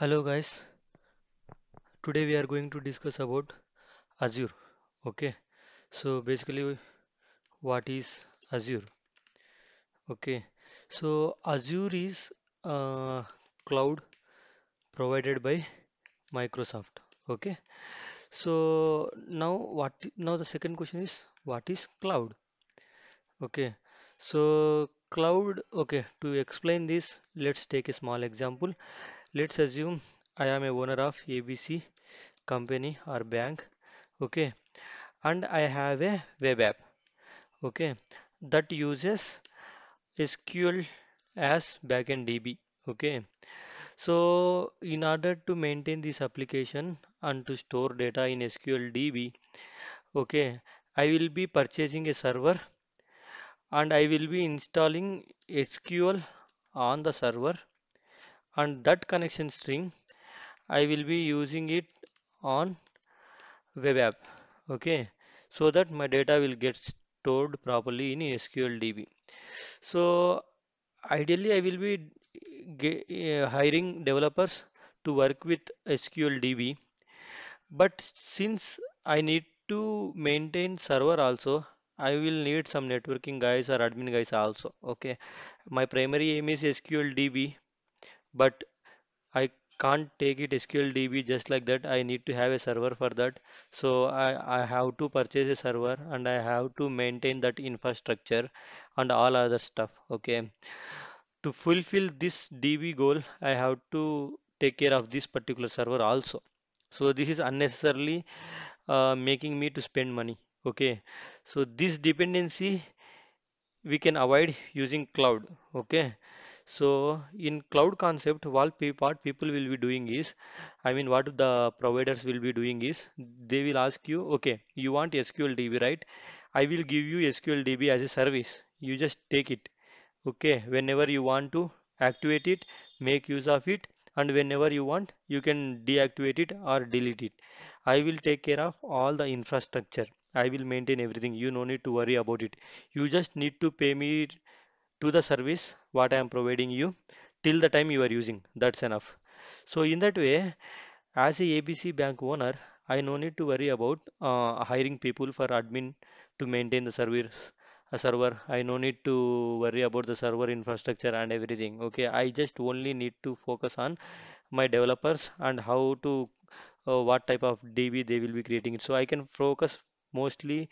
hello guys today we are going to discuss about azure okay so basically what is azure okay so azure is uh, cloud provided by microsoft okay so now what now the second question is what is cloud okay so cloud okay to explain this let's take a small example let's assume I am a owner of ABC company or bank okay and I have a web app okay that uses SQL as backend DB okay so in order to maintain this application and to store data in SQL DB okay I will be purchasing a server and I will be installing SQL on the server and that connection string I will be using it on web app okay so that my data will get stored properly in SQL DB so ideally I will be uh, hiring developers to work with SQL DB but since I need to maintain server also I will need some networking guys or admin guys also okay my primary aim is SQL DB but I can't take it SQL DB just like that. I need to have a server for that. So I, I have to purchase a server and I have to maintain that infrastructure and all other stuff. Okay. To fulfill this DB goal, I have to take care of this particular server also. So this is unnecessarily uh, making me to spend money. Okay. So this dependency we can avoid using cloud. Okay so in cloud concept what what people will be doing is i mean what the providers will be doing is they will ask you okay you want sql db right i will give you sql db as a service you just take it okay whenever you want to activate it make use of it and whenever you want you can deactivate it or delete it i will take care of all the infrastructure i will maintain everything you no need to worry about it you just need to pay me to the service what I am providing you till the time you are using that's enough so in that way as a ABC bank owner I no need to worry about uh, hiring people for admin to maintain the servers a uh, server I no need to worry about the server infrastructure and everything okay I just only need to focus on my developers and how to uh, what type of DB they will be creating it so I can focus mostly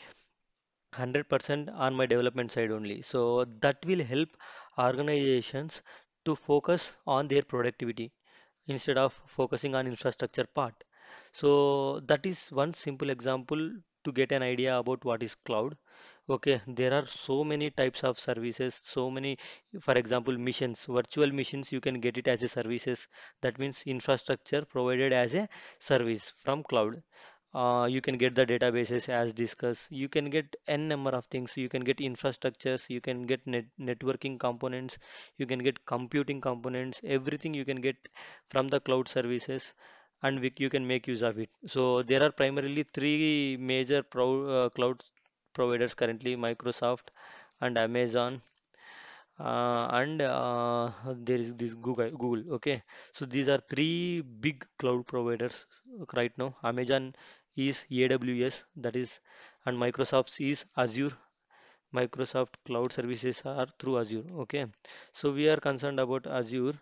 100% on my development side only. So that will help organizations to focus on their productivity instead of focusing on infrastructure part. So that is one simple example to get an idea about what is cloud. Okay, there are so many types of services, so many, for example, missions, virtual missions, you can get it as a services. That means infrastructure provided as a service from cloud uh, you can get the databases as discussed you can get n number of things you can get infrastructures you can get net networking components you can get computing components everything you can get from the cloud services and we, you can make use of it so there are primarily three major pro, uh, cloud providers currently microsoft and amazon uh, and uh, there is this google google okay so these are three big cloud providers right now amazon is AWS, that is, and Microsoft's is Azure. Microsoft cloud services are through Azure. Okay, so we are concerned about Azure.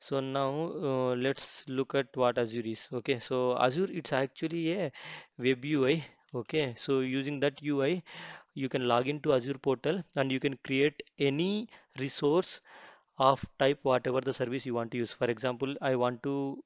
So now uh, let's look at what Azure is. Okay, so Azure it's actually a web UI. Okay, so using that UI, you can log into Azure portal and you can create any resource of type whatever the service you want to use for example i want to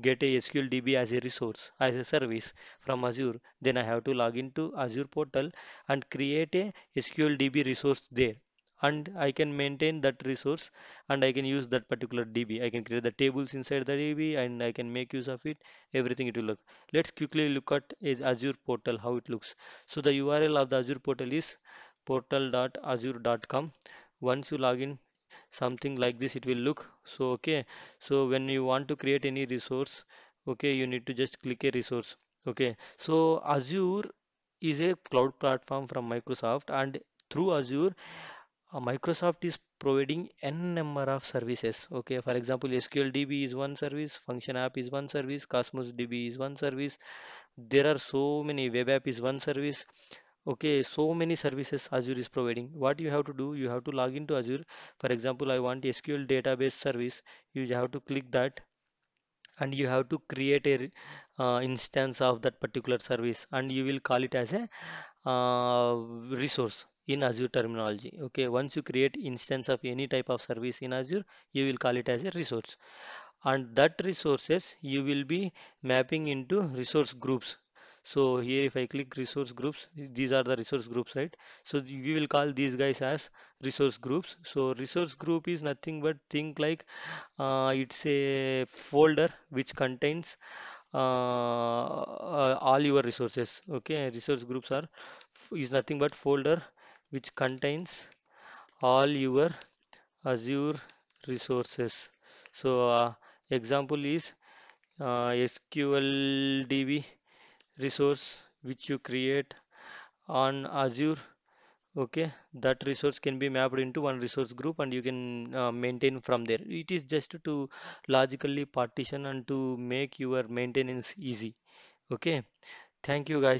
get a SQL DB as a resource, as a service from Azure, then I have to log into Azure portal and create a SQL DB resource there. And I can maintain that resource and I can use that particular DB. I can create the tables inside the DB and I can make use of it. Everything it will look. Let's quickly look at is Azure portal, how it looks. So the URL of the Azure portal is portal.azure.com. Once you log in, something like this it will look so okay so when you want to create any resource okay you need to just click a resource okay so azure is a cloud platform from microsoft and through azure uh, microsoft is providing n number of services okay for example sql db is one service function app is one service cosmos db is one service there are so many web app is one service okay so many services azure is providing what you have to do you have to log into azure for example i want sql database service you have to click that and you have to create a uh, instance of that particular service and you will call it as a uh, resource in azure terminology okay once you create instance of any type of service in azure you will call it as a resource and that resources you will be mapping into resource groups so here if i click resource groups these are the resource groups right so we will call these guys as resource groups so resource group is nothing but think like uh, it's a folder which contains uh, uh, all your resources okay resource groups are is nothing but folder which contains all your azure resources so uh, example is uh, sql db resource which you create on Azure okay that resource can be mapped into one resource group and you can uh, maintain from there it is just to logically partition and to make your maintenance easy okay thank you guys